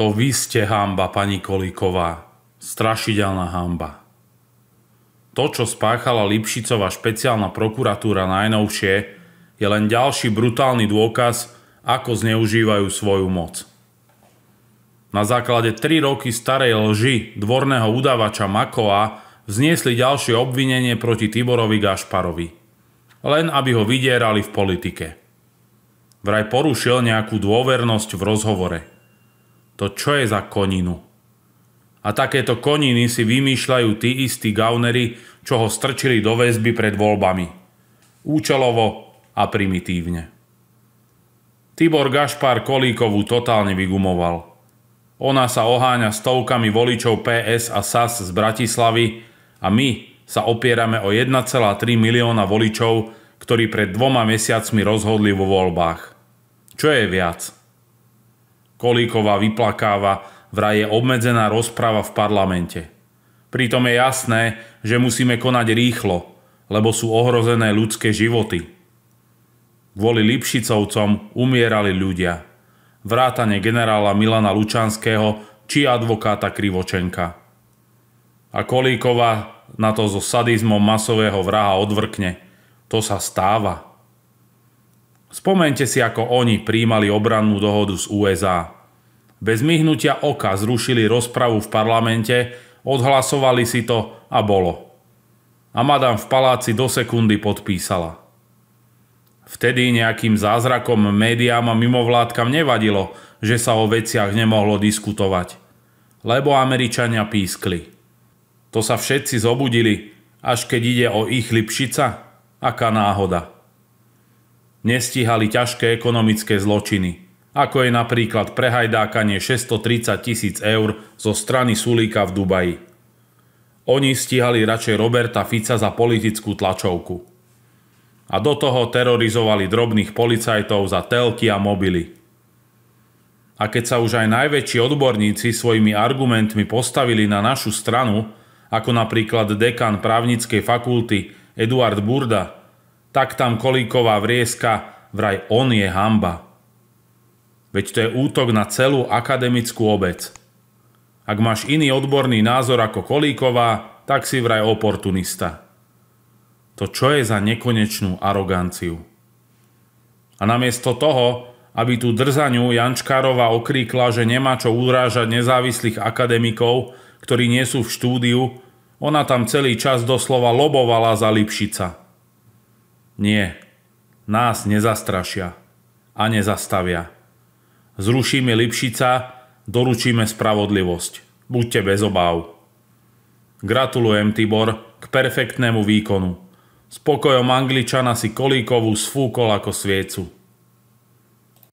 To vy ste hamba, pani Kolíková. Strašidelná hamba. To, čo spáchala Lipšicová špeciálna prokuratúra najnovšie, je len ďalší brutálny dôkaz, ako zneužívajú svoju moc. Na základe 3 roky starej lži dvorného udavača Makoa vzniesli ďalšie obvinenie proti Tiborovi Gašparovi. Len aby ho vydierali v politike. Vraj porušil nejakú dôvernosť v rozhovore – to čo je za koninu? A takéto koniny si vymýšľajú tí istí gaunery, čo ho strčili do väzby pred voľbami. Účelovo a primitívne. Tibor Gašpar Kolíkovú totálne vygumoval. Ona sa oháňa stovkami voličov PS a SAS z Bratislavy a my sa opierame o 1,3 milióna voličov, ktorí pred dvoma mesiacmi rozhodli vo voľbách. Čo je viac? Kolíková vyplakáva, vraj je obmedzená rozprava v parlamente. Pritom je jasné, že musíme konať rýchlo, lebo sú ohrozené ľudské životy. Kvôli Lipšicovcom umierali ľudia. Vrátane generála Milana Lučanského či advokáta Krivočenka. A Kolíková na to so sadizmom masového vraha odvrkne. To sa stáva. Spomente si, ako oni príjmali obrannú dohodu z USA. Bez myhnutia oka zrušili rozpravu v parlamente, odhlasovali si to a bolo. A madam v paláci do sekundy podpísala. Vtedy nejakým zázrakom médiám a mimovládkam nevadilo, že sa o veciach nemohlo diskutovať. Lebo Američania pískli. To sa všetci zobudili, až keď ide o ich Lipšica? Aká náhoda. Nestíhali ťažké ekonomické zločiny, ako je napríklad prehajdákanie 630 tisíc eur zo strany Sulíka v Dubaji. Oni stíhali radšej Roberta Fica za politickú tlačovku. A do toho terorizovali drobných policajtov za telky a mobily. A keď sa už aj najväčší odborníci svojimi argumentmi postavili na našu stranu, ako napríklad dekan právnickej fakulty Eduard Burda, tak tam kolíková vrieska, vraj on je hamba. Veď to je útok na celú akademickú obec. Ak máš iný odborný názor ako Kolíková, tak si vraj oportunista. To čo je za nekonečnú aroganciu? A namiesto toho, aby tú drzaniu Jančkárova okríkla, že nemá čo urážať nezávislých akademikov, ktorí nie sú v štúdiu, ona tam celý čas doslova lobovala za Lipšica. Nie, nás nezastrašia a nezastavia. Zrušíme Lipšica, doručíme spravodlivosť. Buďte bez obáv. Gratulujem, Tibor, k perfektnému výkonu. Spokojom Angličana si Kolíkovú sfúkol ako sviecu.